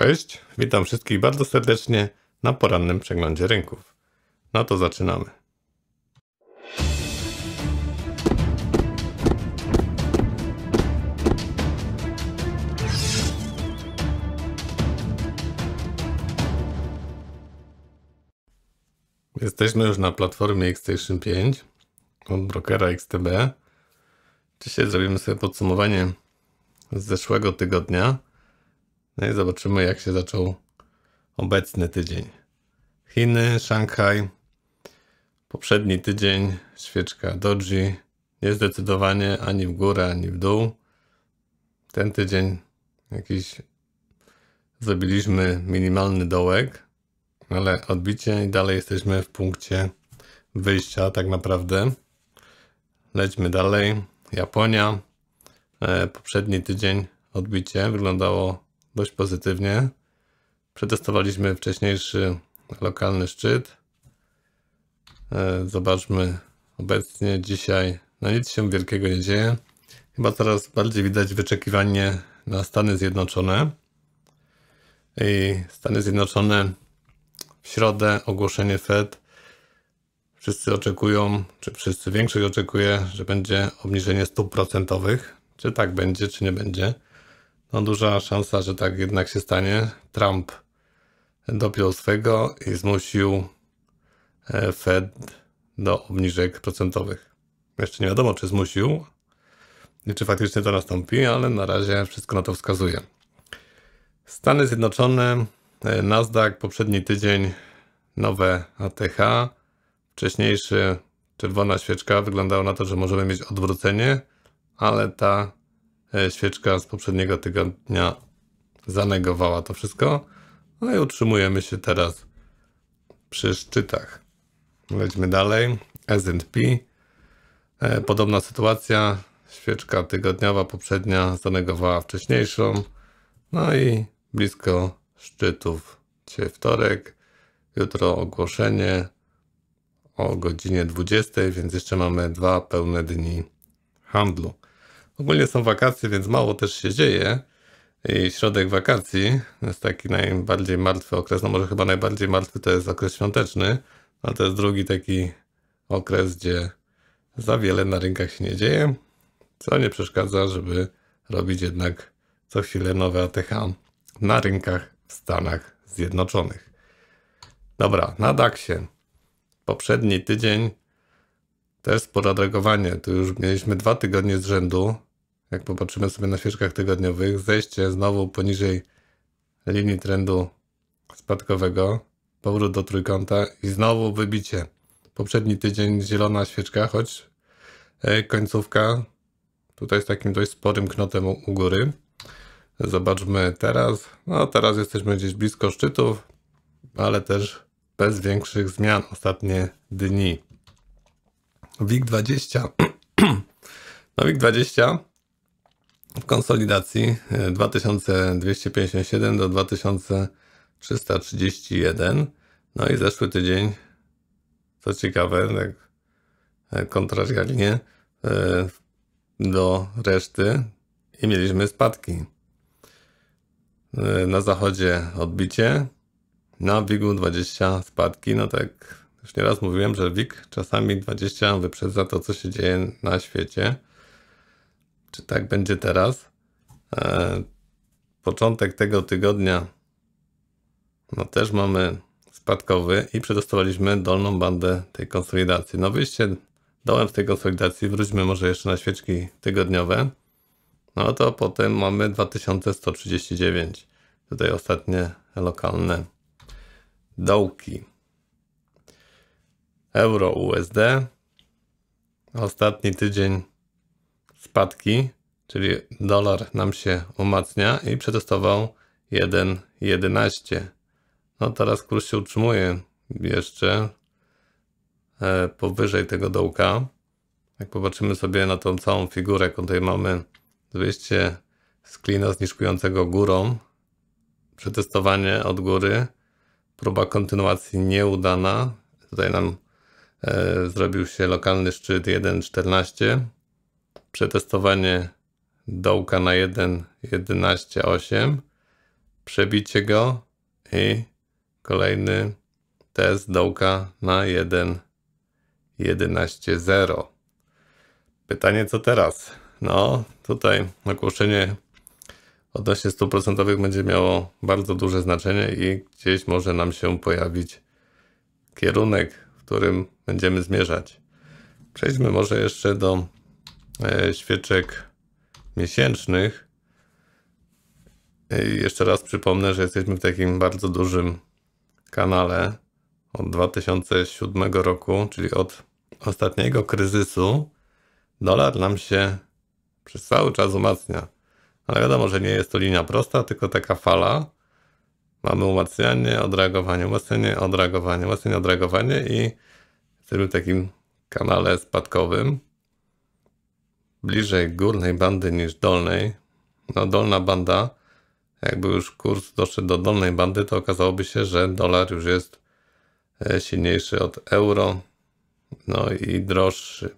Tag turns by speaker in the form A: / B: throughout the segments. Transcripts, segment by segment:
A: Cześć, witam wszystkich bardzo serdecznie na porannym przeglądzie rynków. No to zaczynamy. Jesteśmy już na platformie XStation 5 od brokera XTB. Dzisiaj zrobimy sobie podsumowanie z zeszłego tygodnia. No i zobaczymy, jak się zaczął obecny tydzień. Chiny, Szanghaj, poprzedni tydzień, świeczka Doji, niezdecydowanie ani w górę, ani w dół. Ten tydzień jakiś zrobiliśmy minimalny dołek, ale odbicie i dalej jesteśmy w punkcie wyjścia tak naprawdę. Lećmy dalej. Japonia. E, poprzedni tydzień odbicie wyglądało dość pozytywnie. Przetestowaliśmy wcześniejszy lokalny szczyt. E, zobaczmy obecnie dzisiaj. No nic się wielkiego nie dzieje. Chyba coraz bardziej widać wyczekiwanie na Stany Zjednoczone. I Stany Zjednoczone w środę ogłoszenie Fed. Wszyscy oczekują, czy wszyscy większość oczekuje, że będzie obniżenie stóp procentowych. Czy tak będzie, czy nie będzie no duża szansa, że tak jednak się stanie. Trump dopiął swego i zmusił e, Fed do obniżek procentowych. Jeszcze nie wiadomo, czy zmusił i czy faktycznie to nastąpi, ale na razie wszystko na to wskazuje. Stany Zjednoczone, e, Nasdaq poprzedni tydzień, nowe ATH, wcześniejszy czerwona świeczka wyglądało na to, że możemy mieć odwrócenie, ale ta E, świeczka z poprzedniego tygodnia zanegowała to wszystko. No i utrzymujemy się teraz przy szczytach. Lećmy dalej. S&P. E, podobna sytuacja. Świeczka tygodniowa poprzednia zanegowała wcześniejszą. No i blisko szczytów dzisiaj wtorek. Jutro ogłoszenie o godzinie 20, więc jeszcze mamy dwa pełne dni handlu. Ogólnie są wakacje, więc mało też się dzieje. I środek wakacji jest taki najbardziej martwy okres. No może chyba najbardziej martwy to jest okres świąteczny, ale to jest drugi taki okres, gdzie za wiele na rynkach się nie dzieje, co nie przeszkadza, żeby robić jednak co chwilę nowe ATH na rynkach w Stanach Zjednoczonych. Dobra, na DAX-ie. Poprzedni tydzień też sporo Tu już mieliśmy dwa tygodnie z rzędu jak popatrzymy sobie na świeczkach tygodniowych, zejście znowu poniżej linii trendu spadkowego, powrót do trójkąta i znowu wybicie. Poprzedni tydzień zielona świeczka, choć e, końcówka tutaj z takim dość sporym knotem u góry. Zobaczmy teraz. No teraz jesteśmy gdzieś blisko szczytów, ale też bez większych zmian ostatnie dni. WIG20. No WIG20 w konsolidacji 2257 e, do 2331. No i zeszły tydzień, co ciekawe, tak e, kontrarialnie e, do reszty i mieliśmy spadki. Na zachodzie odbicie, na WIG-u 20 spadki. No tak, już nieraz mówiłem, że WIG czasami 20 wyprzedza to, co się dzieje na świecie czy tak będzie teraz. E, początek tego tygodnia no też mamy spadkowy i przetestowaliśmy dolną bandę tej konsolidacji. No wyjście dołem w tej konsolidacji, wróćmy może jeszcze na świeczki tygodniowe. No to potem mamy 2139. Tutaj ostatnie lokalne dołki. Euro USD. Ostatni tydzień wpadki, czyli dolar nam się umacnia i przetestował 1,11. No teraz kurs się utrzymuje jeszcze e, powyżej tego dołka. Jak popatrzymy sobie na tą całą figurę, tutaj mamy wyjście z klina zniżkującego górą, przetestowanie od góry, próba kontynuacji nieudana. Tutaj nam e, zrobił się lokalny szczyt 1.14 przetestowanie dołka na 1.11.8, przebicie go i kolejny test dołka na 1.11.0. Pytanie co teraz? No, tutaj ogłoszenie odnośnie 100% będzie miało bardzo duże znaczenie i gdzieś może nam się pojawić kierunek, w którym będziemy zmierzać. Przejdźmy może jeszcze do E, świeczek miesięcznych. E, I jeszcze raz przypomnę, że jesteśmy w takim bardzo dużym kanale od 2007 roku, czyli od ostatniego kryzysu. Dolar nam się przez cały czas umacnia. Ale wiadomo, że nie jest to linia prosta, tylko taka fala. Mamy umacnianie, odreagowanie, umacnianie, odreagowanie, umacnianie, odreagowanie i jesteśmy w takim kanale spadkowym bliżej górnej bandy niż dolnej. No dolna banda, jakby już kurs doszedł do dolnej bandy, to okazałoby się, że dolar już jest e, silniejszy od euro, no i droższy.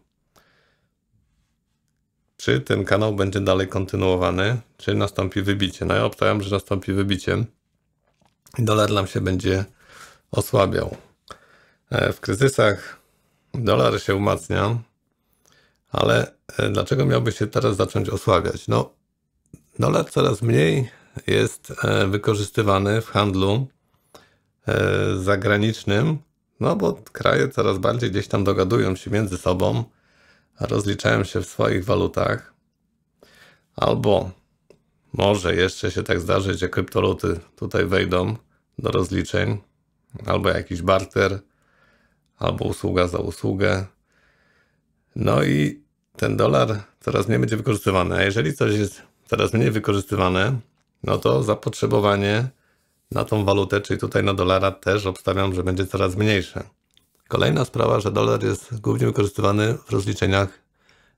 A: Czy ten kanał będzie dalej kontynuowany, czy nastąpi wybicie? No ja obstawiam, że nastąpi wybicie i dolar nam się będzie osłabiał. E, w kryzysach dolar się umacnia, ale e, dlaczego miałby się teraz zacząć osłabiać? No, dolar no coraz mniej jest e, wykorzystywany w handlu e, zagranicznym, no bo kraje coraz bardziej gdzieś tam dogadują się między sobą, rozliczają się w swoich walutach. Albo może jeszcze się tak zdarzyć, że kryptoluty tutaj wejdą do rozliczeń, albo jakiś barter, albo usługa za usługę. No i ten dolar coraz mniej będzie wykorzystywany. A jeżeli coś jest coraz mniej wykorzystywane, no to zapotrzebowanie na tą walutę, czyli tutaj na dolara też obstawiam, że będzie coraz mniejsze. Kolejna sprawa, że dolar jest głównie wykorzystywany w rozliczeniach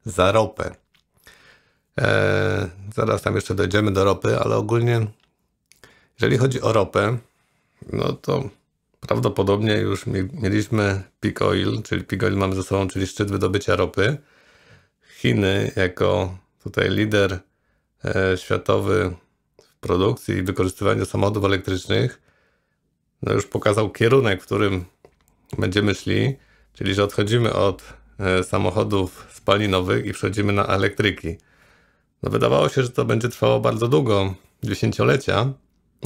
A: za ropę. Eee, zaraz tam jeszcze dojdziemy do ropy, ale ogólnie, jeżeli chodzi o ropę, no to prawdopodobnie już mieliśmy peak oil, czyli peak oil mamy ze sobą, czyli szczyt wydobycia ropy. Chiny jako tutaj lider e, światowy w produkcji i wykorzystywaniu samochodów elektrycznych no już pokazał kierunek, w którym będziemy szli, czyli że odchodzimy od e, samochodów spalinowych i przechodzimy na elektryki. No wydawało się, że to będzie trwało bardzo długo, dziesięciolecia,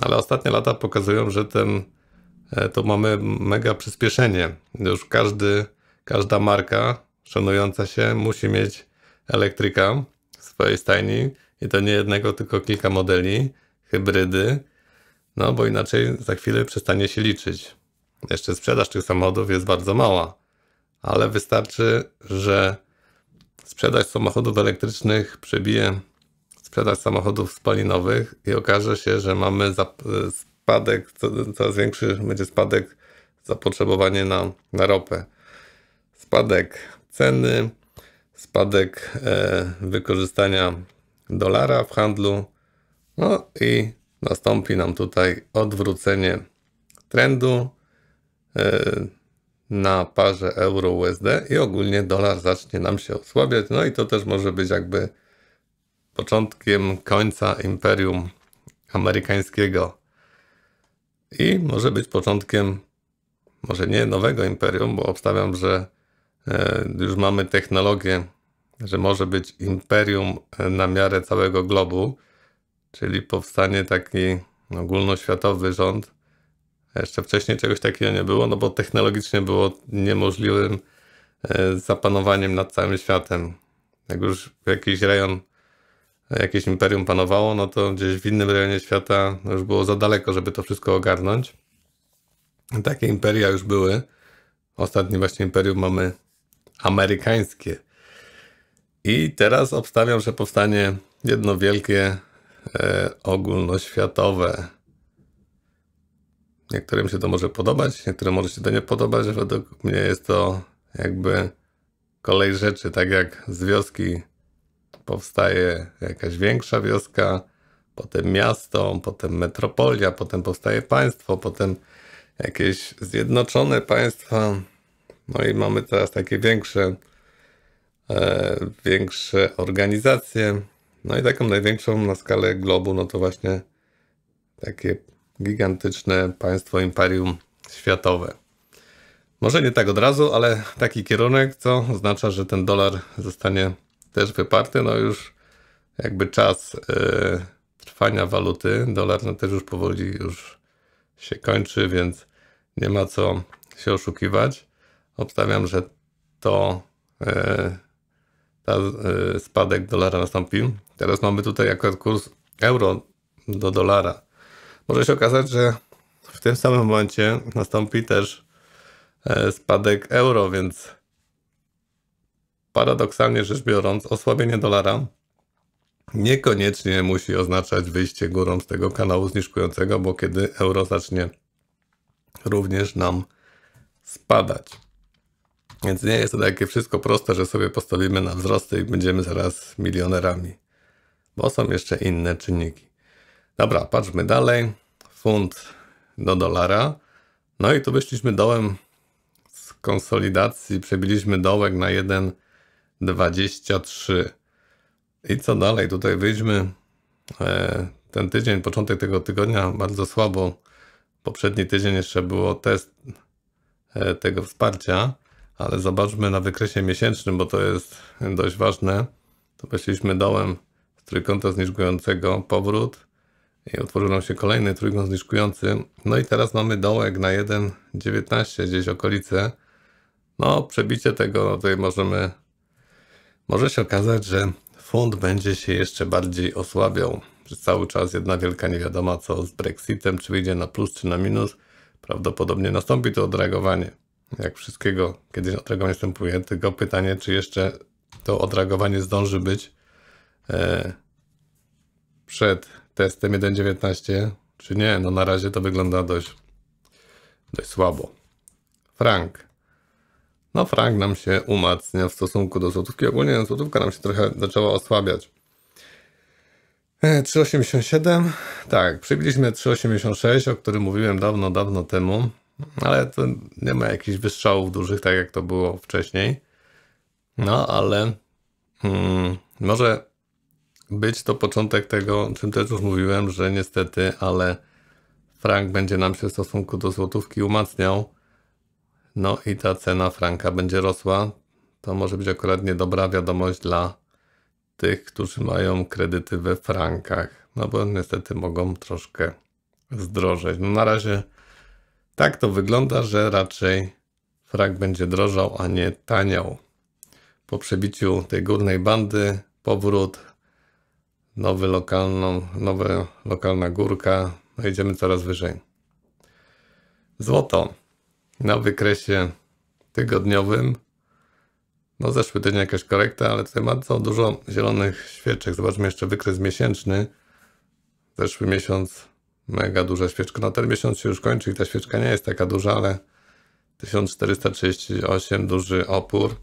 A: ale ostatnie lata pokazują, że ten, e, to mamy mega przyspieszenie. Już każdy, każda marka szanująca się musi mieć elektryka w swojej stajni i to nie jednego, tylko kilka modeli, hybrydy, no bo inaczej za chwilę przestanie się liczyć. Jeszcze sprzedaż tych samochodów jest bardzo mała, ale wystarczy, że sprzedaż samochodów elektrycznych przebije sprzedaż samochodów spalinowych i okaże się, że mamy e, spadek, coraz większy będzie spadek zapotrzebowanie na, na ropę. Spadek ceny, spadek e, wykorzystania dolara w handlu. No i nastąpi nam tutaj odwrócenie trendu e, na parze euro-USD i ogólnie dolar zacznie nam się osłabiać. No i to też może być jakby początkiem końca imperium amerykańskiego i może być początkiem może nie nowego imperium, bo obstawiam, że E, już mamy technologię, że może być imperium e, na miarę całego globu, czyli powstanie taki ogólnoświatowy rząd. Jeszcze wcześniej czegoś takiego nie było, no bo technologicznie było niemożliwym e, zapanowaniem nad całym światem. Jak już jakiś rejon, jakieś imperium panowało, no to gdzieś w innym rejonie świata już było za daleko, żeby to wszystko ogarnąć. Takie imperia już były. Ostatni właśnie imperium mamy amerykańskie. I teraz obstawiam, że powstanie jedno wielkie e, ogólnoświatowe. Niektórym się to może podobać, niektórym może się to nie podobać. Według mnie jest to jakby kolej rzeczy, tak jak z wioski powstaje jakaś większa wioska, potem miasto, potem metropolia, potem powstaje państwo, potem jakieś zjednoczone państwa, no i mamy teraz takie większe, e, większe organizacje. No i taką największą na skalę globu, no to właśnie takie gigantyczne państwo imperium światowe. Może nie tak od razu, ale taki kierunek, co oznacza, że ten dolar zostanie też wyparty. No już jakby czas e, trwania waluty, dolar no też już powoli już się kończy, więc nie ma co się oszukiwać. Obstawiam, że to e, ta, e, spadek dolara nastąpił. Teraz mamy tutaj akurat kurs euro do dolara. Może się okazać, że w tym samym momencie nastąpi też e, spadek euro, więc paradoksalnie rzecz biorąc, osłabienie dolara niekoniecznie musi oznaczać wyjście górą z tego kanału zniżkującego, bo kiedy euro zacznie również nam spadać. Więc nie jest to takie wszystko proste, że sobie postawimy na wzrosty i będziemy zaraz milionerami. Bo są jeszcze inne czynniki. Dobra, patrzmy dalej. Funt do dolara. No i tu wyszliśmy dołem z konsolidacji. Przebiliśmy dołek na 1,23. I co dalej? Tutaj wyjdźmy. E, ten tydzień, początek tego tygodnia bardzo słabo. Poprzedni tydzień jeszcze było test e, tego wsparcia ale zobaczmy na wykresie miesięcznym, bo to jest dość ważne. To weszliśmy dołem z trójkąta zniżkującego, powrót i otworzył nam się kolejny trójkąt zniżkujący. No i teraz mamy dołek na 1,19 gdzieś okolice. No, przebicie tego, no tutaj możemy, może się okazać, że fund będzie się jeszcze bardziej osłabiał. Przez cały czas jedna wielka niewiadoma co z Brexitem, czy wyjdzie na plus, czy na minus. Prawdopodobnie nastąpi to odreagowanie jak wszystkiego kiedyś odreagowanie następuje, tylko pytanie, czy jeszcze to odreagowanie zdąży być e, przed testem 1.19, czy nie. No na razie to wygląda dość, dość słabo. Frank. No frank nam się umacnia w stosunku do złotówki. Ogólnie złotówka nam się trochę zaczęła osłabiać. 3,87, e, tak, przybiliśmy 3,86, o którym mówiłem dawno, dawno temu ale to nie ma jakichś wystrzałów dużych, tak jak to było wcześniej. No, ale hmm, może być to początek tego, o czym też już mówiłem, że niestety, ale frank będzie nam się w stosunku do złotówki umacniał. No i ta cena franka będzie rosła. To może być akurat niedobra wiadomość dla tych, którzy mają kredyty we frankach, no bo niestety mogą troszkę zdrożeć. No na razie tak to wygląda, że raczej frak będzie drożał, a nie taniał. Po przebiciu tej górnej bandy powrót, nowy lokalną, nowa lokalna górka, no idziemy coraz wyżej. Złoto na wykresie tygodniowym. No zeszły tydzień jakaś korekta, ale tutaj bardzo dużo zielonych świeczek. Zobaczmy jeszcze wykres miesięczny. Zeszły miesiąc mega duża świeczka. No ten miesiąc się już kończy i ta świeczka nie jest taka duża, ale 1438 duży opór.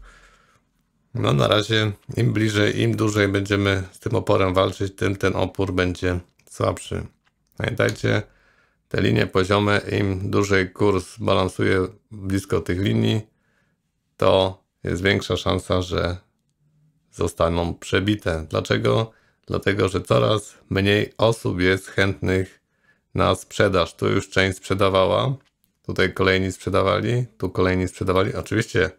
A: No na razie im bliżej, im dłużej będziemy z tym oporem walczyć, tym ten opór będzie słabszy. Pamiętajcie, te linie poziome, im dłużej kurs balansuje blisko tych linii, to jest większa szansa, że zostaną przebite. Dlaczego? Dlatego, że coraz mniej osób jest chętnych na sprzedaż. Tu już część sprzedawała, tutaj kolejni sprzedawali, tu kolejni sprzedawali. Oczywiście,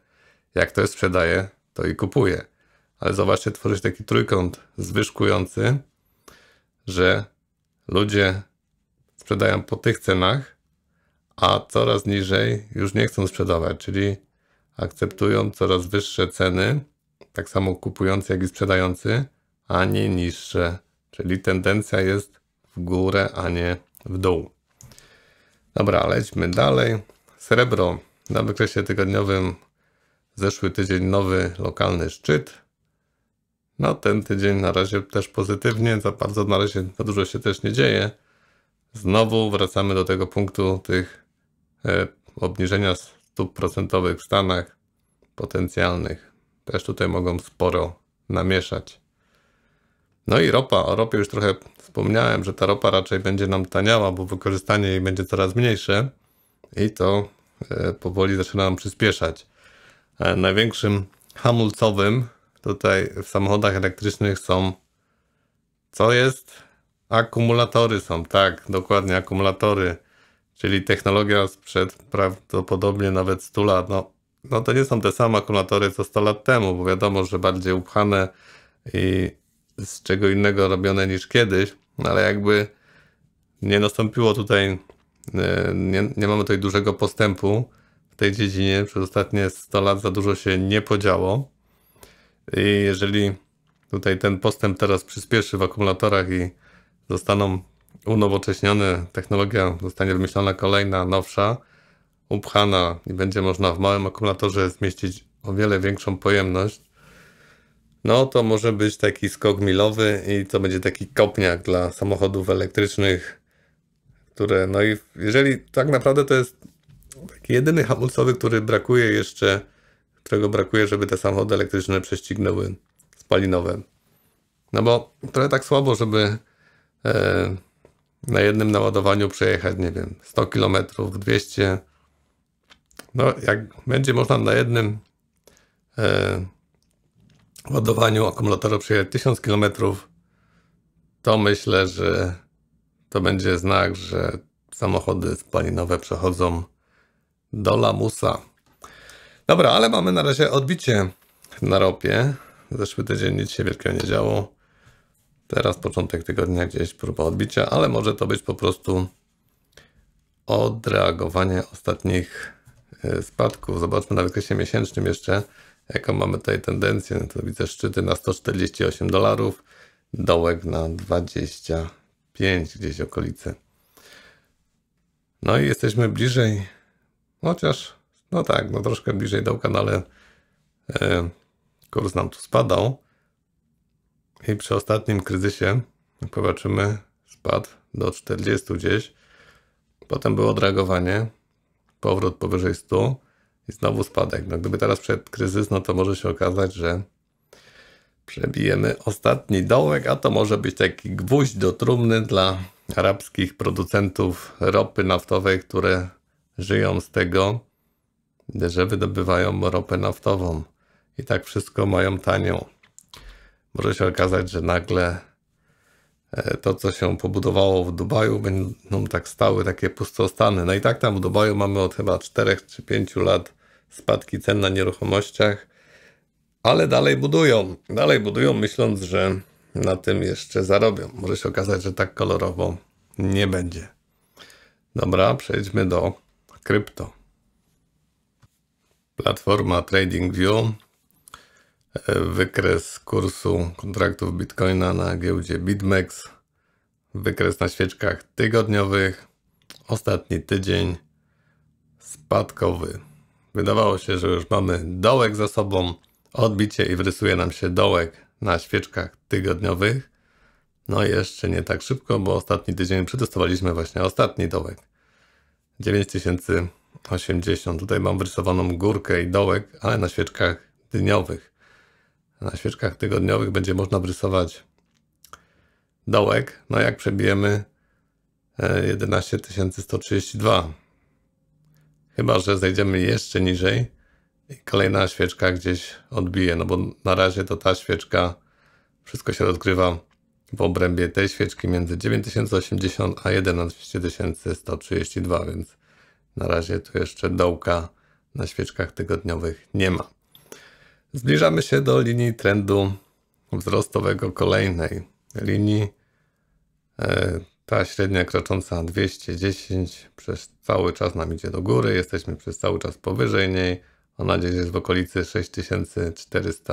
A: jak ktoś sprzedaje, to i kupuje. Ale zobaczcie, tworzy się taki trójkąt zwyżkujący, że ludzie sprzedają po tych cenach, a coraz niżej już nie chcą sprzedawać, czyli akceptują coraz wyższe ceny, tak samo kupujący, jak i sprzedający, a nie niższe. Czyli tendencja jest w górę, a nie w dół. Dobra, lećmy dalej. Srebro na wykresie tygodniowym zeszły tydzień nowy lokalny szczyt. No ten tydzień na razie też pozytywnie, za bardzo na razie za dużo się też nie dzieje. Znowu wracamy do tego punktu tych e, obniżenia stóp procentowych w Stanach potencjalnych. Też tutaj mogą sporo namieszać. No i ropa. O ropie już trochę wspomniałem, że ta ropa raczej będzie nam taniała, bo wykorzystanie jej będzie coraz mniejsze i to e, powoli zaczyna nam przyspieszać. E, największym hamulcowym tutaj w samochodach elektrycznych są co jest? Akumulatory są, tak, dokładnie akumulatory, czyli technologia sprzed prawdopodobnie nawet 100 lat. No, no to nie są te same akumulatory co 100 lat temu, bo wiadomo, że bardziej upchane i z czego innego robione niż kiedyś, no ale jakby nie nastąpiło tutaj, e, nie, nie mamy tutaj dużego postępu w tej dziedzinie. Przez ostatnie 100 lat za dużo się nie podziało. I jeżeli tutaj ten postęp teraz przyspieszy w akumulatorach i zostaną unowocześnione, technologia zostanie wymyślona kolejna, nowsza, upchana i będzie można w małym akumulatorze zmieścić o wiele większą pojemność, no to może być taki skok milowy i to będzie taki kopniak dla samochodów elektrycznych, które, no i jeżeli tak naprawdę to jest taki jedyny hamulcowy, który brakuje jeszcze, którego brakuje, żeby te samochody elektryczne prześcignęły spalinowe. No bo trochę tak słabo, żeby e, na jednym naładowaniu przejechać, nie wiem, 100 km, 200 no, jak będzie można na jednym e, ładowaniu akumulatora przejedzie 1000 km, to myślę, że to będzie znak, że samochody spalinowe przechodzą do lamusa. Dobra, ale mamy na razie odbicie na ropie. Zeszły tydzień nic się wielkiego nie działo. Teraz początek tygodnia gdzieś próba odbicia, ale może to być po prostu odreagowanie ostatnich y, spadków. Zobaczmy na wykresie miesięcznym jeszcze jaką mamy tutaj tendencję, no to widzę szczyty na 148 dolarów, dołek na 25 gdzieś okolice. No i jesteśmy bliżej, chociaż, no tak, no troszkę bliżej dołka, no ale e, kurs nam tu spadał. I przy ostatnim kryzysie, jak popatrzymy, spadł do 40 gdzieś. Potem było dragowanie, powrót powyżej 100 i znowu spadek. No gdyby teraz przed kryzys, no to może się okazać, że przebijemy ostatni dołek, a to może być taki gwóźdź do trumny dla arabskich producentów ropy naftowej, które żyją z tego, że wydobywają ropę naftową i tak wszystko mają tanią. Może się okazać, że nagle E, to, co się pobudowało w Dubaju, będą tak stały takie pustostany. No i tak tam w Dubaju mamy od chyba 4 czy 5 lat spadki cen na nieruchomościach, ale dalej budują. Dalej budują, myśląc, że na tym jeszcze zarobią. Może się okazać, że tak kolorowo nie będzie. Dobra, przejdźmy do krypto. Platforma TradingView wykres kursu kontraktów Bitcoina na giełdzie BitMEX, wykres na świeczkach tygodniowych, ostatni tydzień spadkowy. Wydawało się, że już mamy dołek za sobą, odbicie i wrysuje nam się dołek na świeczkach tygodniowych. No jeszcze nie tak szybko, bo ostatni tydzień przetestowaliśmy właśnie ostatni dołek. 9080. Tutaj mam wrysowaną górkę i dołek, ale na świeczkach dniowych na świeczkach tygodniowych będzie można wrysować dołek, no jak przebijemy 11132. E, Chyba, że zejdziemy jeszcze niżej i kolejna świeczka gdzieś odbije, no bo na razie to ta świeczka, wszystko się odkrywa w obrębie tej świeczki między 9080 a 11132, więc na razie tu jeszcze dołka na świeczkach tygodniowych nie ma. Zbliżamy się do linii trendu wzrostowego kolejnej linii. E, ta średnia krocząca 210 przez cały czas nam idzie do góry. Jesteśmy przez cały czas powyżej niej. Ona gdzieś jest w okolicy 6413.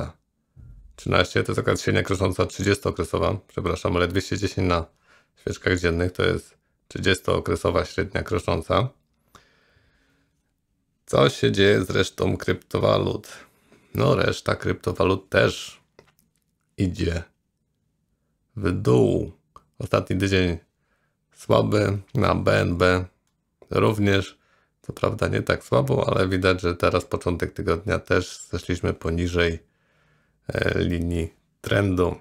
A: To jest akurat średnia krocząca 30-okresowa. Przepraszam, ale 210 na świeczkach dziennych to jest 30-okresowa średnia krocząca. Co się dzieje z resztą kryptowalut? No, reszta kryptowalut też idzie w dół. Ostatni tydzień słaby na BNB również. Co prawda nie tak słabo, ale widać, że teraz początek tygodnia też zeszliśmy poniżej e, linii trendu.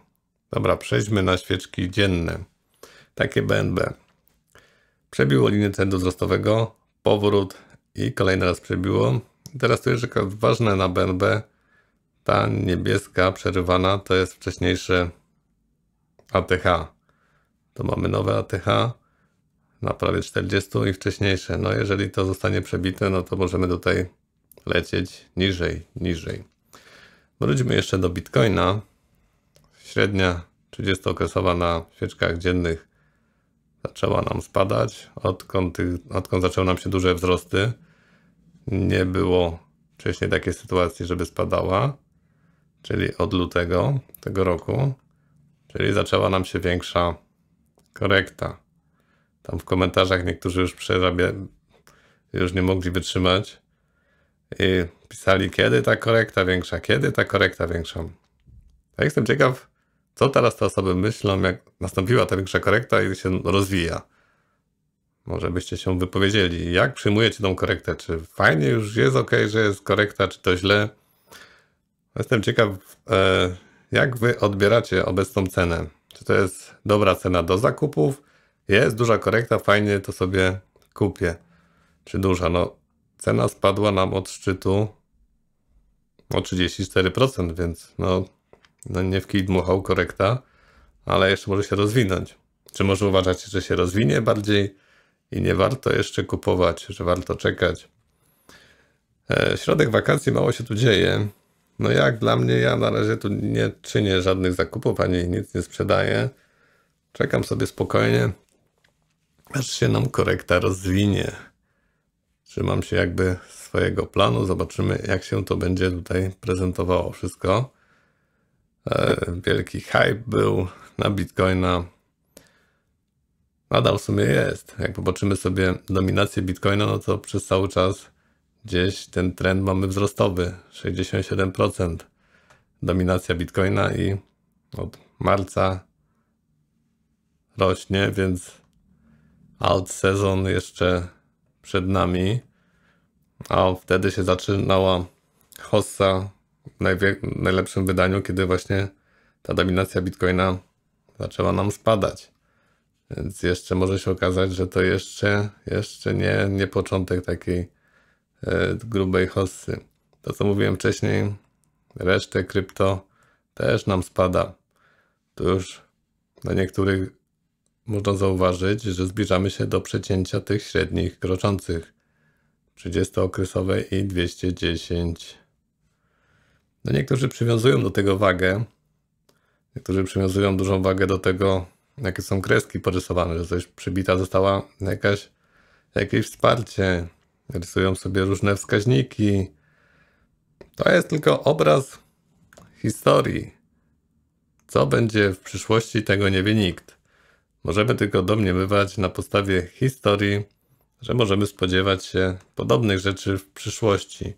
A: Dobra, przejdźmy na świeczki dzienne. Takie BNB. Przebiło linię trendu wzrostowego, powrót i kolejny raz przebiło. Teraz tu jest ważne na BNB, ta niebieska przerywana to jest wcześniejszy ATH. To mamy nowe ATH na prawie 40 i wcześniejsze. No jeżeli to zostanie przebite, no to możemy tutaj lecieć niżej, niżej. Wróćmy jeszcze do Bitcoina. Średnia 30-okresowa na świeczkach dziennych zaczęła nam spadać. Odkąd, tych, odkąd zaczęły nam się duże wzrosty, nie było wcześniej takiej sytuacji, żeby spadała czyli od lutego tego roku, czyli zaczęła nam się większa korekta. Tam w komentarzach niektórzy już przerabia, już nie mogli wytrzymać i pisali, kiedy ta korekta większa, kiedy ta korekta większa. Ja jestem ciekaw, co teraz te osoby myślą, jak nastąpiła ta większa korekta i się rozwija. Może byście się wypowiedzieli, jak przyjmujecie tą korektę? Czy fajnie już jest ok, że jest korekta, czy to źle? Jestem ciekaw, e, jak wy odbieracie obecną cenę. Czy to jest dobra cena do zakupów? Jest duża korekta, fajnie to sobie kupię. Czy duża? No, cena spadła nam od szczytu o 34%, więc no, no nie w kij dmuchał korekta, ale jeszcze może się rozwinąć. Czy może uważacie, że się rozwinie bardziej i nie warto jeszcze kupować, że warto czekać? E, środek wakacji mało się tu dzieje. No jak dla mnie, ja na razie tu nie czynię żadnych zakupów, ani nic nie sprzedaję. Czekam sobie spokojnie, aż się nam korekta rozwinie. Trzymam się jakby swojego planu, zobaczymy jak się to będzie tutaj prezentowało wszystko. E, wielki hype był na Bitcoina. Nadal w sumie jest. Jak popatrzymy sobie dominację Bitcoina, no to przez cały czas gdzieś ten trend mamy wzrostowy 67% dominacja bitcoina i od marca rośnie, więc alt sezon jeszcze przed nami, a wtedy się zaczynała hossa w najlepszym wydaniu, kiedy właśnie ta dominacja bitcoina zaczęła nam spadać. Więc jeszcze może się okazać, że to jeszcze, jeszcze nie, nie początek takiej E, grubej hossy. To co mówiłem wcześniej, resztę krypto też nam spada. To już na niektórych można zauważyć, że zbliżamy się do przecięcia tych średnich kroczących 30-okresowe i 210. No niektórzy przywiązują do tego wagę. Niektórzy przywiązują dużą wagę do tego, jakie są kreski porysowane, że coś przybita została jakaś, jakieś wsparcie, rysują sobie różne wskaźniki. To jest tylko obraz historii. Co będzie w przyszłości, tego nie wie nikt. Możemy tylko domniemywać na podstawie historii, że możemy spodziewać się podobnych rzeczy w przyszłości.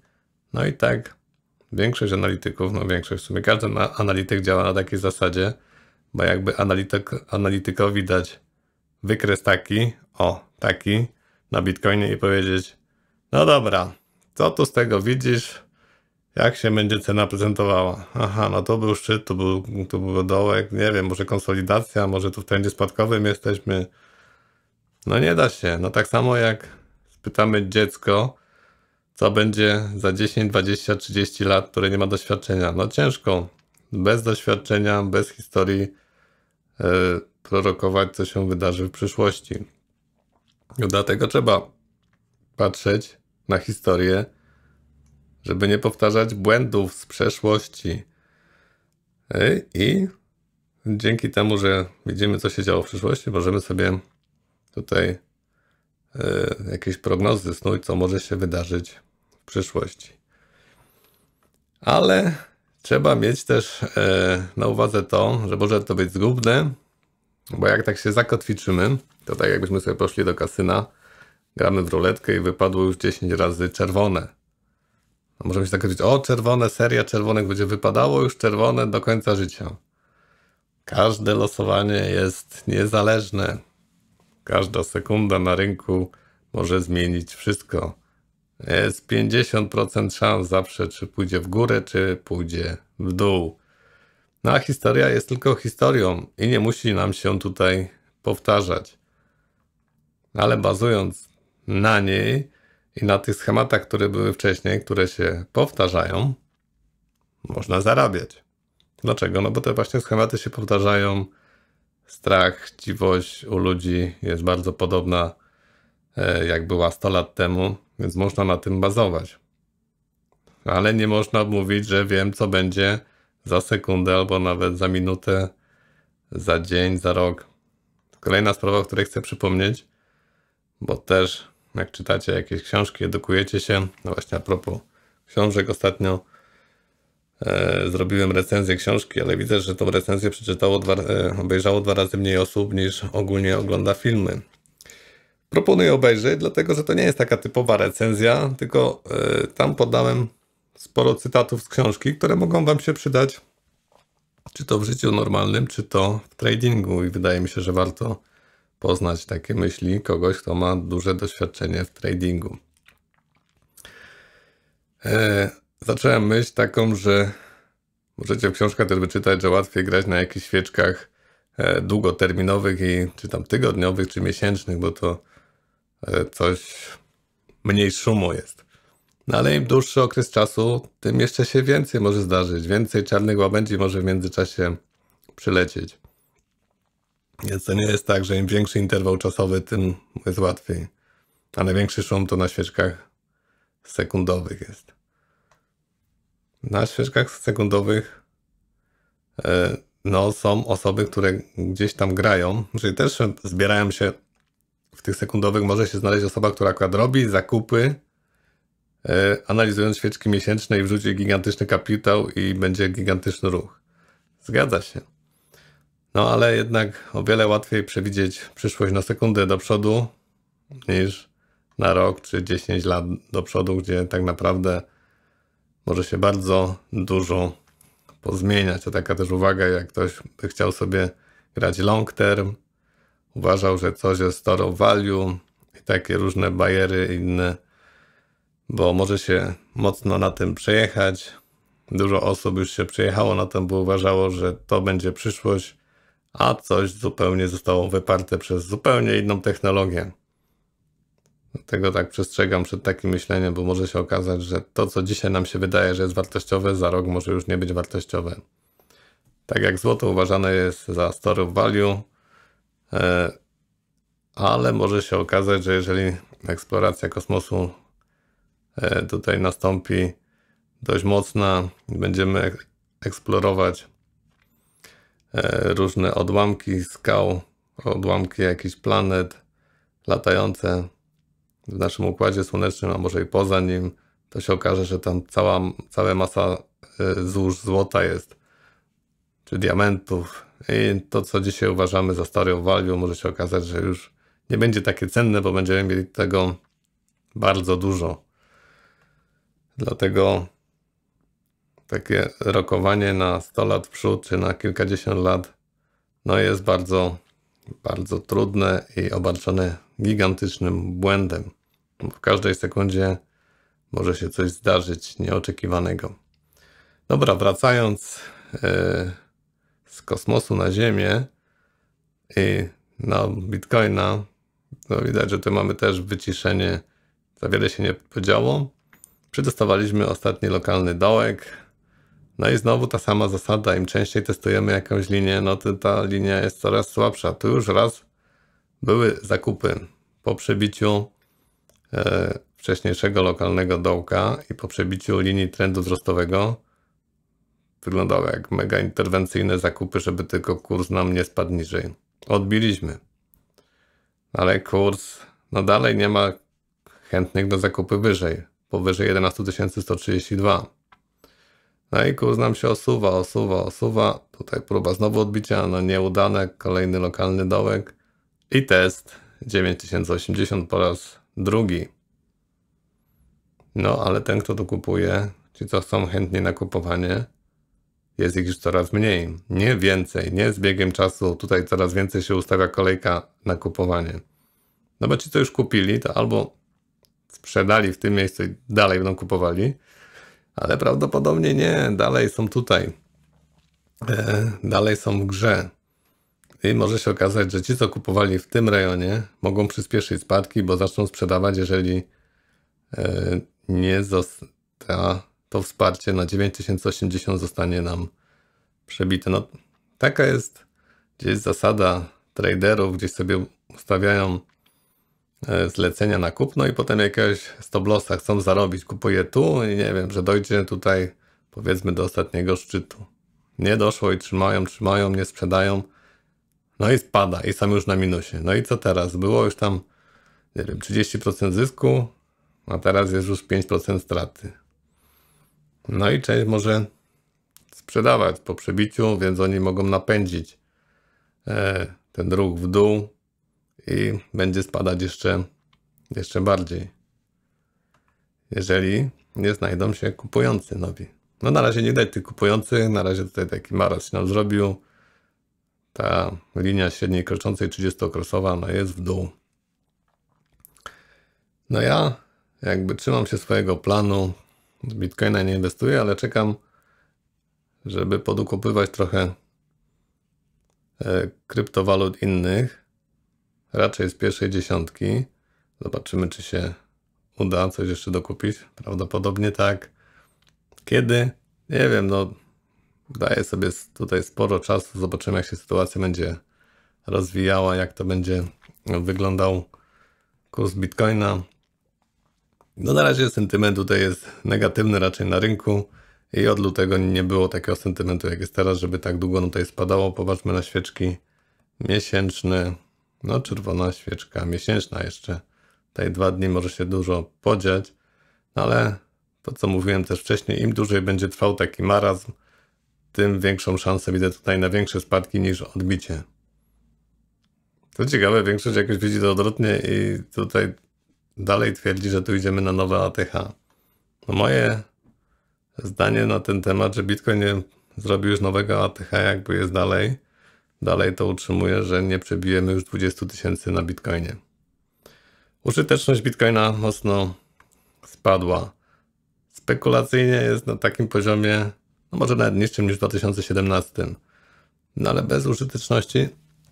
A: No i tak większość analityków, no większość, w sumie każdy analityk działa na takiej zasadzie, bo jakby analityk, analitykowi dać wykres taki, o taki, na Bitcoinie i powiedzieć no dobra, co tu z tego widzisz? Jak się będzie cena prezentowała? Aha, no to był szczyt, to był, to był dołek, nie wiem, może konsolidacja, może tu w trendzie spadkowym jesteśmy. No nie da się. No tak samo jak spytamy dziecko, co będzie za 10, 20, 30 lat, które nie ma doświadczenia. No ciężko. Bez doświadczenia, bez historii yy, prorokować, co się wydarzy w przyszłości. Dlatego trzeba patrzeć na historię, żeby nie powtarzać błędów z przeszłości. I dzięki temu, że widzimy, co się działo w przyszłości, możemy sobie tutaj e, jakieś prognozy snuć, co może się wydarzyć w przyszłości. Ale trzeba mieć też e, na uwadze to, że może to być zgubne, bo jak tak się zakotwiczymy, to tak jakbyśmy sobie poszli do kasyna, gramy w ruletkę i wypadło już 10 razy czerwone. No możemy się tak powiedzieć, o czerwone, seria czerwonych będzie wypadało już czerwone do końca życia. Każde losowanie jest niezależne. Każda sekunda na rynku może zmienić wszystko. Jest 50% szans zawsze, czy pójdzie w górę, czy pójdzie w dół. No a historia jest tylko historią i nie musi nam się tutaj powtarzać. Ale bazując na niej i na tych schematach, które były wcześniej, które się powtarzają, można zarabiać. Dlaczego? No bo te właśnie schematy się powtarzają. Strach, chciwość u ludzi jest bardzo podobna e, jak była 100 lat temu, więc można na tym bazować. Ale nie można mówić, że wiem, co będzie za sekundę, albo nawet za minutę, za dzień, za rok. Kolejna sprawa, o której chcę przypomnieć, bo też jak czytacie jakieś książki, edukujecie się, no właśnie a propos książek ostatnio e, zrobiłem recenzję książki, ale widzę, że tą recenzję przeczytało dwa, e, obejrzało dwa razy mniej osób niż ogólnie ogląda filmy. Proponuję obejrzeć, dlatego że to nie jest taka typowa recenzja, tylko e, tam podałem sporo cytatów z książki, które mogą Wam się przydać, czy to w życiu normalnym, czy to w tradingu i wydaje mi się, że warto poznać takie myśli kogoś, kto ma duże doświadczenie w tradingu. E, zacząłem myśl taką, że możecie w książkach też wyczytać, że łatwiej grać na jakichś świeczkach e, długoterminowych i czy tam tygodniowych, czy miesięcznych, bo to e, coś mniej szumu jest. No ale im dłuższy okres czasu, tym jeszcze się więcej może zdarzyć. Więcej czarnych łabędzi może w międzyczasie przylecieć. Więc to nie jest tak, że im większy interwał czasowy, tym jest łatwiej. A największy szum to na świeczkach sekundowych jest. Na świeczkach sekundowych e, no, są osoby, które gdzieś tam grają, czyli też zbierają się w tych sekundowych. Może się znaleźć osoba, która akurat robi zakupy, e, analizując świeczki miesięczne i wrzuci gigantyczny kapitał i będzie gigantyczny ruch. Zgadza się. No ale jednak o wiele łatwiej przewidzieć przyszłość na sekundę do przodu niż na rok czy 10 lat do przodu, gdzie tak naprawdę może się bardzo dużo pozmieniać. A taka też uwaga, jak ktoś by chciał sobie grać long term, uważał, że coś jest store of value i takie różne bariery inne, bo może się mocno na tym przejechać. Dużo osób już się przejechało na tym, bo uważało, że to będzie przyszłość, a coś zupełnie zostało wyparte przez zupełnie inną technologię. Dlatego tak przestrzegam przed takim myśleniem, bo może się okazać, że to, co dzisiaj nam się wydaje, że jest wartościowe, za rok może już nie być wartościowe. Tak jak złoto uważane jest za store of value, e, ale może się okazać, że jeżeli eksploracja kosmosu e, tutaj nastąpi dość mocna, będziemy eksplorować E, różne odłamki skał, odłamki jakichś planet latające w naszym Układzie Słonecznym, a może i poza nim, to się okaże, że tam cała, cała masa e, złóż złota jest, czy diamentów. I to, co dzisiaj uważamy za starą walią, może się okazać, że już nie będzie takie cenne, bo będziemy mieli tego bardzo dużo. Dlatego takie rokowanie na 100 lat w przód czy na kilkadziesiąt lat no jest bardzo, bardzo trudne i obarczone gigantycznym błędem. W każdej sekundzie może się coś zdarzyć nieoczekiwanego. Dobra, wracając yy, z kosmosu na Ziemię i na Bitcoina, to no widać, że tu mamy też wyciszenie. Za wiele się nie podziało. Przedostawaliśmy ostatni lokalny dołek no i znowu ta sama zasada, im częściej testujemy jakąś linię, no to ta linia jest coraz słabsza. Tu już raz były zakupy po przebiciu e, wcześniejszego lokalnego dołka i po przebiciu linii trendu wzrostowego Wyglądały jak mega interwencyjne zakupy, żeby tylko kurs nam nie spadł niżej. Odbiliśmy. Ale kurs, no dalej nie ma chętnych do zakupu wyżej, powyżej 11 132. No i kurs nam się osuwa, osuwa, osuwa. Tutaj próba znowu odbicia, no nieudane, kolejny lokalny dołek i test 9080 po raz drugi. No, ale ten, kto to kupuje, ci, co chcą chętnie na kupowanie, jest ich już coraz mniej. Nie więcej, nie z biegiem czasu. Tutaj coraz więcej się ustawia kolejka na kupowanie. No bo ci, co już kupili, to albo sprzedali w tym miejscu i dalej będą kupowali, ale prawdopodobnie nie, dalej są tutaj. E, dalej są w grze. I może się okazać, że ci, co kupowali w tym rejonie, mogą przyspieszyć spadki, bo zaczną sprzedawać, jeżeli e, nie zostanie to wsparcie na 9080 zostanie nam przebite. No, taka jest gdzieś zasada traderów, gdzieś sobie ustawiają E, zlecenia na kupno i potem jakiegoś stoblosa chcą zarobić, kupuje tu i nie wiem, że dojdzie tutaj powiedzmy do ostatniego szczytu. Nie doszło i trzymają, trzymają, nie sprzedają. No i spada i sam już na minusie. No i co teraz? Było już tam, nie wiem, 30% zysku, a teraz jest już 5% straty. No i część może sprzedawać po przebiciu, więc oni mogą napędzić e, ten ruch w dół, i będzie spadać jeszcze, jeszcze bardziej. Jeżeli nie znajdą się kupujący nowi. No na razie nie dać tych kupujących, na razie tutaj taki maras się nam zrobił. Ta linia średniej kroczącej 30-krosowa no jest w dół. No ja jakby trzymam się swojego planu. Z Bitcoina nie inwestuję, ale czekam, żeby podukupywać trochę e, kryptowalut innych raczej z pierwszej dziesiątki. Zobaczymy, czy się uda coś jeszcze dokupić. Prawdopodobnie tak. Kiedy? Nie wiem, no daję sobie tutaj sporo czasu. Zobaczymy, jak się sytuacja będzie rozwijała, jak to będzie wyglądał kurs Bitcoina. No na razie sentyment tutaj jest negatywny raczej na rynku i od lutego nie było takiego sentymentu jak jest teraz, żeby tak długo tutaj spadało. Popatrzmy na świeczki miesięczne. No, czerwona świeczka miesięczna jeszcze. Tutaj dwa dni może się dużo podziać, no, ale to co mówiłem też wcześniej, im dłużej będzie trwał taki marazm, tym większą szansę widzę tutaj na większe spadki niż odbicie. To ciekawe, większość jakoś widzi to odwrotnie i tutaj dalej twierdzi, że tu idziemy na nowe ATH. No moje zdanie na ten temat, że Bitcoin nie zrobił już nowego ATH, jakby jest dalej, Dalej to utrzymuje, że nie przebijemy już 20 tysięcy na Bitcoinie. Użyteczność Bitcoina mocno spadła. Spekulacyjnie jest na takim poziomie, no może nawet niższym niż w 2017. No ale bez użyteczności.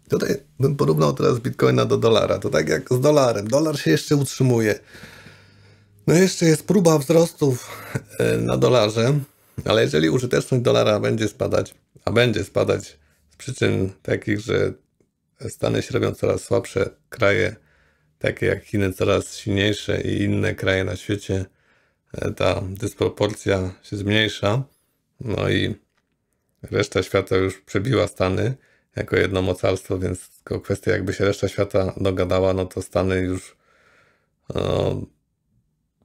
A: Tutaj bym porównał teraz Bitcoina do dolara. To tak jak z dolarem. Dolar się jeszcze utrzymuje. No jeszcze jest próba wzrostów e, na dolarze, ale jeżeli użyteczność dolara będzie spadać, a będzie spadać przyczyn takich, że Stany się robią coraz słabsze, kraje takie jak Chiny coraz silniejsze i inne kraje na świecie, e, ta dysproporcja się zmniejsza. No i reszta świata już przebiła Stany jako jedno mocarstwo, więc tylko kwestia jakby się reszta świata dogadała, no to Stany już no,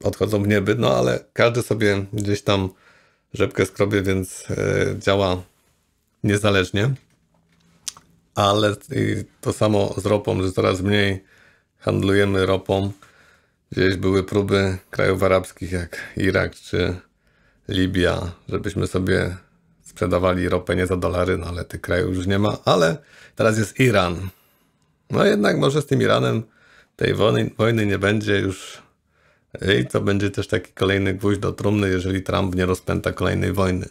A: odchodzą w nieby. no ale każdy sobie gdzieś tam rzepkę skrobie, więc e, działa niezależnie ale y, to samo z ropą, że coraz mniej handlujemy ropą. Gdzieś były próby krajów arabskich jak Irak czy Libia, żebyśmy sobie sprzedawali ropę nie za dolary, no ale tych krajów już nie ma, ale teraz jest Iran. No jednak może z tym Iranem tej wojny, wojny nie będzie już i to będzie też taki kolejny gwóźdź do trumny, jeżeli Trump nie rozpęta kolejnej wojny.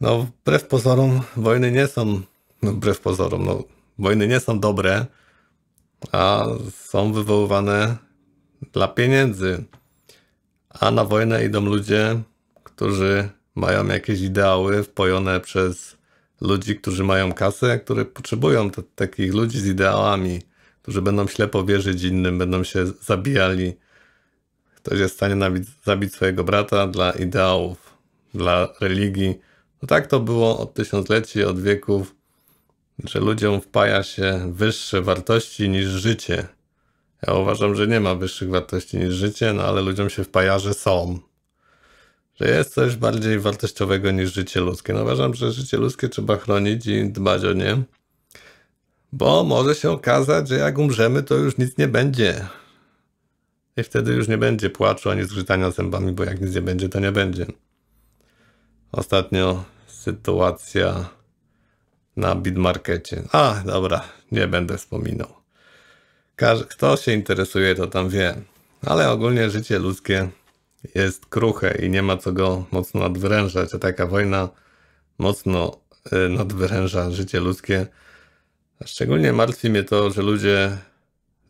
A: No, wbrew pozorom, wojny nie są no, wbrew pozorom, no, wojny nie są dobre, a są wywoływane dla pieniędzy. A na wojnę idą ludzie, którzy mają jakieś ideały wpojone przez ludzi, którzy mają kasę, które potrzebują takich ludzi z ideałami, którzy będą ślepo wierzyć innym, będą się zabijali. Ktoś jest w stanie nabić, zabić swojego brata dla ideałów, dla religii. No tak to było od tysiącleci, od wieków że ludziom wpaja się wyższe wartości niż życie. Ja uważam, że nie ma wyższych wartości niż życie, no ale ludziom się wpaja, że są. Że jest coś bardziej wartościowego niż życie ludzkie. No uważam, że życie ludzkie trzeba chronić i dbać o nie, bo może się okazać, że jak umrzemy, to już nic nie będzie. I wtedy już nie będzie płaczu ani zgrzytania zębami, bo jak nic nie będzie, to nie będzie. Ostatnio sytuacja na bitmarkecie. A, dobra, nie będę wspominał. Kto się interesuje, to tam wie. Ale ogólnie życie ludzkie jest kruche i nie ma co go mocno nadwyrężać, a taka wojna mocno y, nadwyręża życie ludzkie. Szczególnie martwi mnie to, że ludzie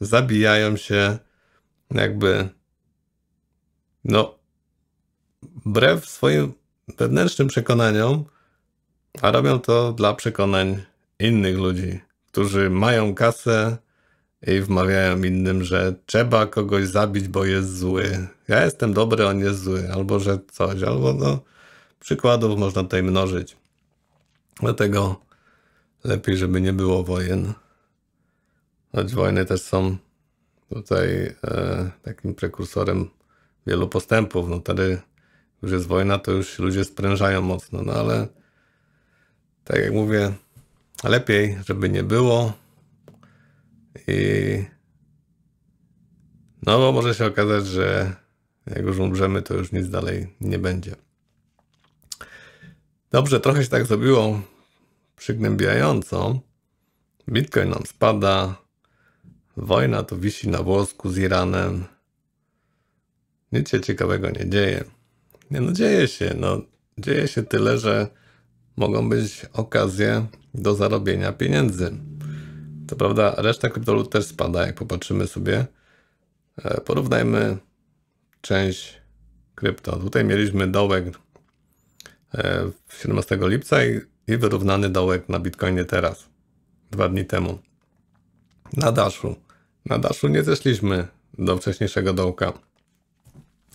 A: zabijają się jakby no wbrew swoim wewnętrznym przekonaniom, a robią to dla przekonań innych ludzi, którzy mają kasę i wmawiają innym, że trzeba kogoś zabić, bo jest zły. Ja jestem dobry, on jest zły, albo że coś, albo no, przykładów można tutaj mnożyć. Dlatego lepiej, żeby nie było wojen. Choć wojny też są tutaj e, takim prekursorem wielu postępów. No wtedy już jest wojna, to już ludzie sprężają mocno, no ale tak jak mówię, lepiej, żeby nie było. I no bo może się okazać, że jak już umrzemy, to już nic dalej nie będzie. Dobrze, trochę się tak zrobiło przygnębiająco. Bitcoin nam spada. Wojna to wisi na włosku z Iranem. Nic się ciekawego nie dzieje. Nie no, dzieje się. No, dzieje się tyle, że mogą być okazje do zarobienia pieniędzy. To prawda reszta kryptolut też spada, jak popatrzymy sobie. E, porównajmy część krypto. Tutaj mieliśmy dołek 17 e, lipca i, i wyrównany dołek na Bitcoinie teraz, dwa dni temu. Na Dashu. Na Dashu nie zeszliśmy do wcześniejszego dołka.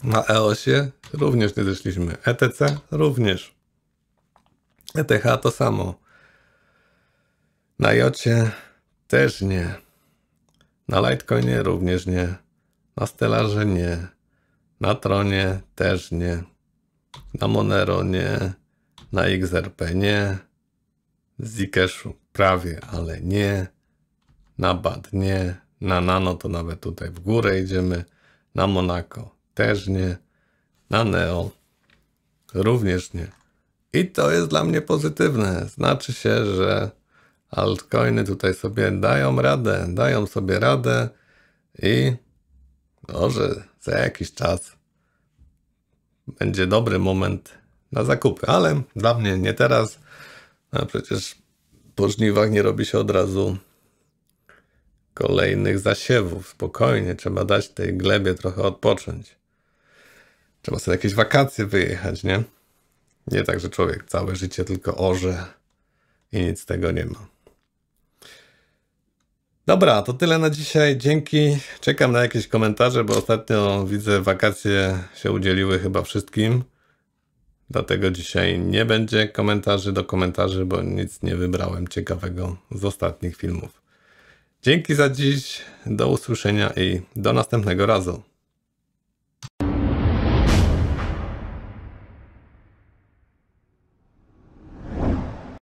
A: Na EOSie również nie zeszliśmy. ETC również. ETH to samo. Na Jocie też nie. Na Litecoinie również nie. Na Stellarze nie. Na Tronie też nie. Na Monero nie. Na XRP nie. Zcashu prawie, ale nie. Na BAT nie. Na Nano to nawet tutaj w górę idziemy. Na Monaco też nie. Na Neo również nie. I to jest dla mnie pozytywne. Znaczy się, że altcoiny tutaj sobie dają radę, dają sobie radę i może no, za jakiś czas będzie dobry moment na zakupy, ale dla mnie nie teraz. A przecież po żniwach nie robi się od razu kolejnych zasiewów. Spokojnie, trzeba dać tej glebie trochę odpocząć. Trzeba sobie jakieś wakacje wyjechać, nie? Nie tak, że człowiek całe życie tylko orze i nic z tego nie ma. Dobra, to tyle na dzisiaj. Dzięki. Czekam na jakieś komentarze, bo ostatnio widzę, wakacje się udzieliły chyba wszystkim. Dlatego dzisiaj nie będzie komentarzy do komentarzy, bo nic nie wybrałem ciekawego z ostatnich filmów. Dzięki za dziś, do usłyszenia i do następnego razu.